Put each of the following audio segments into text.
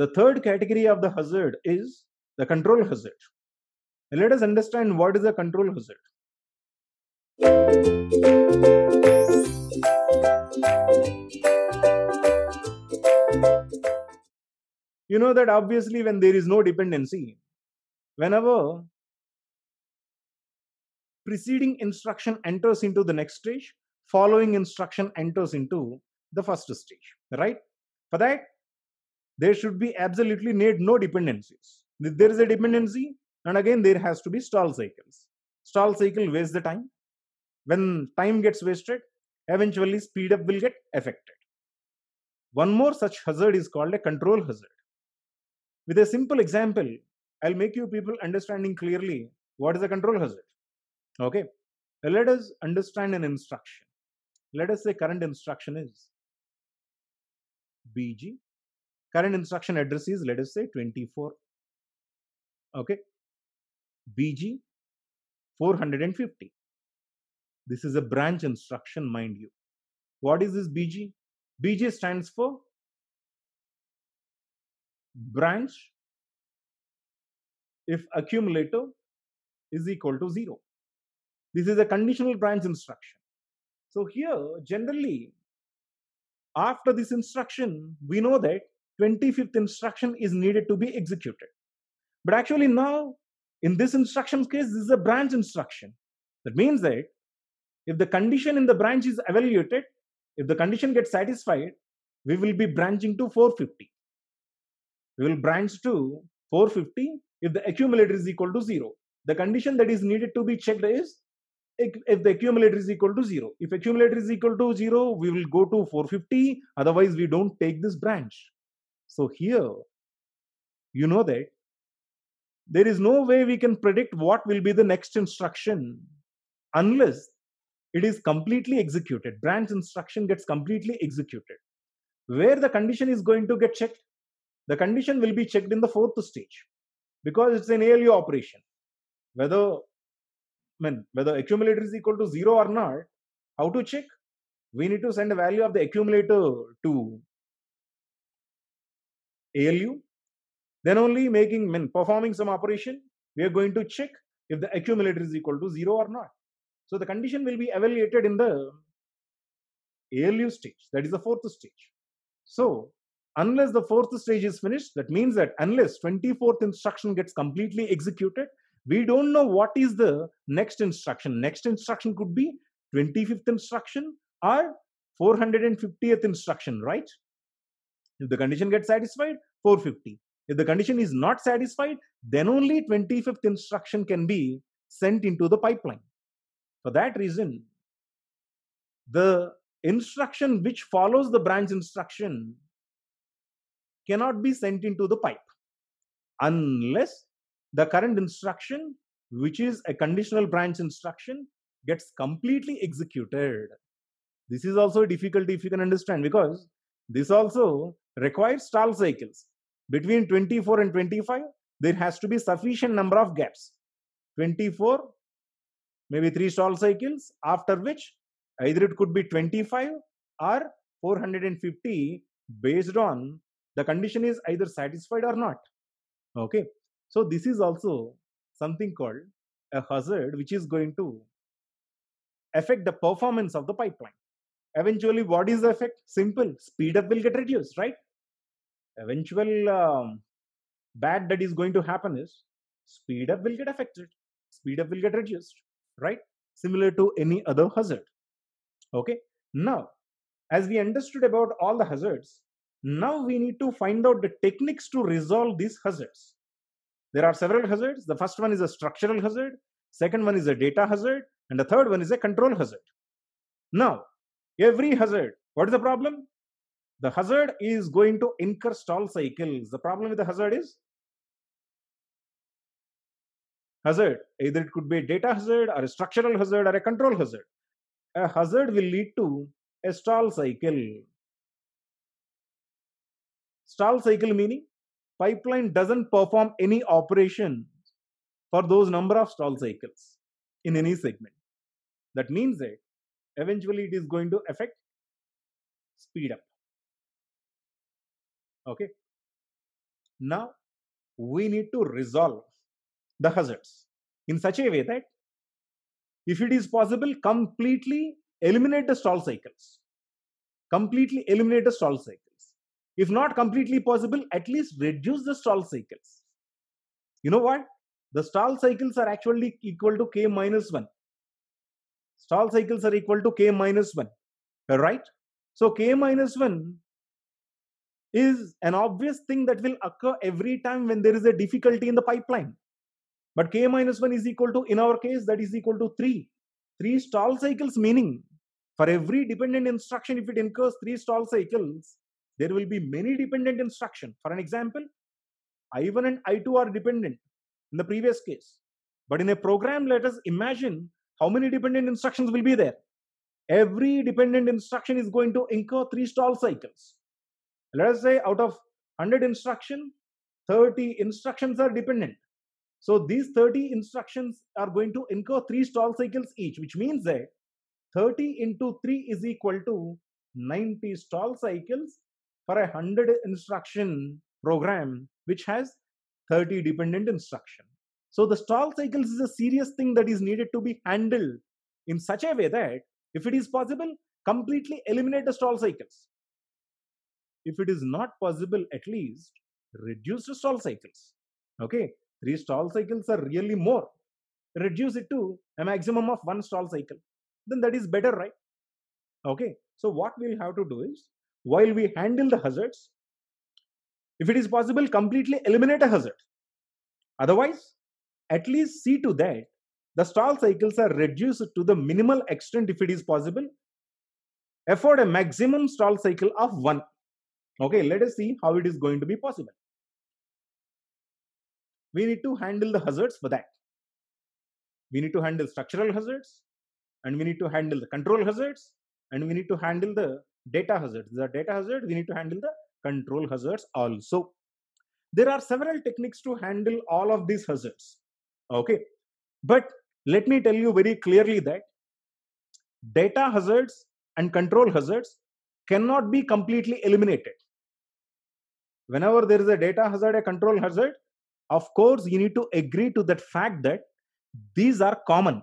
The third category of the hazard is the control hazard. let us understand what is a control hazard. You know that obviously when there is no dependency, whenever preceding instruction enters into the next stage, following instruction enters into the first stage, right? For that, there should be absolutely need no dependencies. If there is a dependency, and again there has to be stall cycles. Stall cycle wastes the time. When time gets wasted, eventually speed up will get affected. One more such hazard is called a control hazard. With a simple example, I'll make you people understanding clearly what is a control hazard. Okay, let us understand an instruction. Let us say current instruction is bg current instruction address is let us say 24 okay bg 450 this is a branch instruction mind you what is this bg bg stands for branch if accumulator is equal to 0 this is a conditional branch instruction so here generally after this instruction we know that 25th instruction is needed to be executed. But actually, now in this instructions case, this is a branch instruction. That means that if the condition in the branch is evaluated, if the condition gets satisfied, we will be branching to 450. We will branch to 450 if the accumulator is equal to 0. The condition that is needed to be checked is if the accumulator is equal to 0. If accumulator is equal to 0, we will go to 450. Otherwise, we don't take this branch. So here, you know that there is no way we can predict what will be the next instruction unless it is completely executed. Branch instruction gets completely executed. Where the condition is going to get checked? The condition will be checked in the fourth stage because it's an ALU operation. Whether I mean, whether accumulator is equal to zero or not, how to check? We need to send a value of the accumulator to ALU. Then only making when performing some operation, we are going to check if the accumulator is equal to zero or not. So the condition will be evaluated in the ALU stage. That is the fourth stage. So unless the fourth stage is finished, that means that unless 24th instruction gets completely executed, we don't know what is the next instruction. Next instruction could be 25th instruction or 450th instruction, right? If the condition gets satisfied, 450. If the condition is not satisfied, then only 25th instruction can be sent into the pipeline. For that reason, the instruction which follows the branch instruction cannot be sent into the pipe unless the current instruction, which is a conditional branch instruction, gets completely executed. This is also a difficulty if you can understand because this also requires stall cycles. Between 24 and 25, there has to be sufficient number of gaps. 24, maybe three stall cycles, after which either it could be 25 or 450 based on the condition is either satisfied or not. Okay. So this is also something called a hazard which is going to affect the performance of the pipeline. Eventually, what is the effect? Simple. Speed up will get reduced, right? Eventual um, bad that is going to happen is speed up will get affected. Speed up will get reduced, right? Similar to any other hazard. Okay. Now, as we understood about all the hazards, now we need to find out the techniques to resolve these hazards. There are several hazards. The first one is a structural hazard, second one is a data hazard, and the third one is a control hazard. Now, every hazard. What is the problem? The hazard is going to incur stall cycles. The problem with the hazard is hazard. Either it could be a data hazard or a structural hazard or a control hazard. A hazard will lead to a stall cycle. Stall cycle meaning pipeline doesn't perform any operation for those number of stall cycles in any segment. That means that eventually it is going to affect speed up okay now we need to resolve the hazards in such a way that if it is possible completely eliminate the stall cycles completely eliminate the stall cycles if not completely possible at least reduce the stall cycles you know what the stall cycles are actually equal to k minus 1 stall cycles are equal to k minus 1, right? So k minus 1 is an obvious thing that will occur every time when there is a difficulty in the pipeline. But k minus 1 is equal to, in our case, that is equal to 3. 3 stall cycles meaning for every dependent instruction, if it incurs 3 stall cycles, there will be many dependent instruction. For an example, I1 and I2 are dependent in the previous case. But in a program, let us imagine how many dependent instructions will be there? Every dependent instruction is going to incur three stall cycles. Let us say out of 100 instruction, 30 instructions are dependent. So these 30 instructions are going to incur three stall cycles each, which means that 30 into 3 is equal to 90 stall cycles for a 100 instruction program, which has 30 dependent instruction. So the stall cycles is a serious thing that is needed to be handled in such a way that if it is possible, completely eliminate the stall cycles. If it is not possible, at least reduce the stall cycles. Okay, three stall cycles are really more. Reduce it to a maximum of one stall cycle. Then that is better, right? Okay, so what we'll have to do is while we handle the hazards, if it is possible, completely eliminate a hazard. Otherwise, at least see to that the stall cycles are reduced to the minimal extent if it is possible. Afford a maximum stall cycle of one. Okay, let us see how it is going to be possible. We need to handle the hazards for that. We need to handle structural hazards, and we need to handle the control hazards, and we need to handle the data hazards. The data hazard, we need to handle the control hazards also. There are several techniques to handle all of these hazards Okay. But let me tell you very clearly that data hazards and control hazards cannot be completely eliminated. Whenever there is a data hazard, a control hazard, of course, you need to agree to that fact that these are common.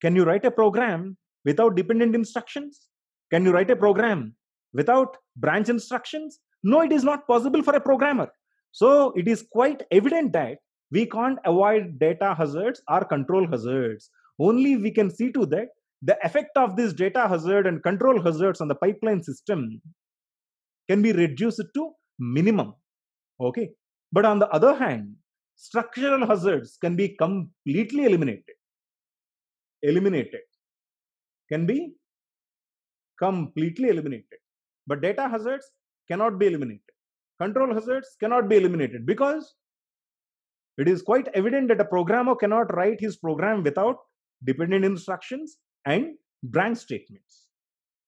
Can you write a program without dependent instructions? Can you write a program without branch instructions? No, it is not possible for a programmer. So it is quite evident that we can't avoid data hazards or control hazards only we can see to that the effect of this data hazard and control hazards on the pipeline system can be reduced to minimum okay but on the other hand structural hazards can be completely eliminated eliminated can be completely eliminated but data hazards cannot be eliminated control hazards cannot be eliminated because it is quite evident that a programmer cannot write his program without dependent instructions and branch statements.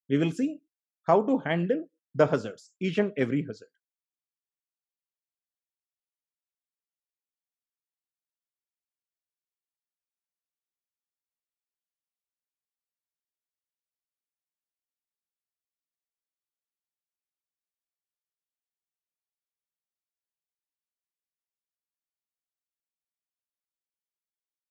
We will see how to handle the hazards, each and every hazard.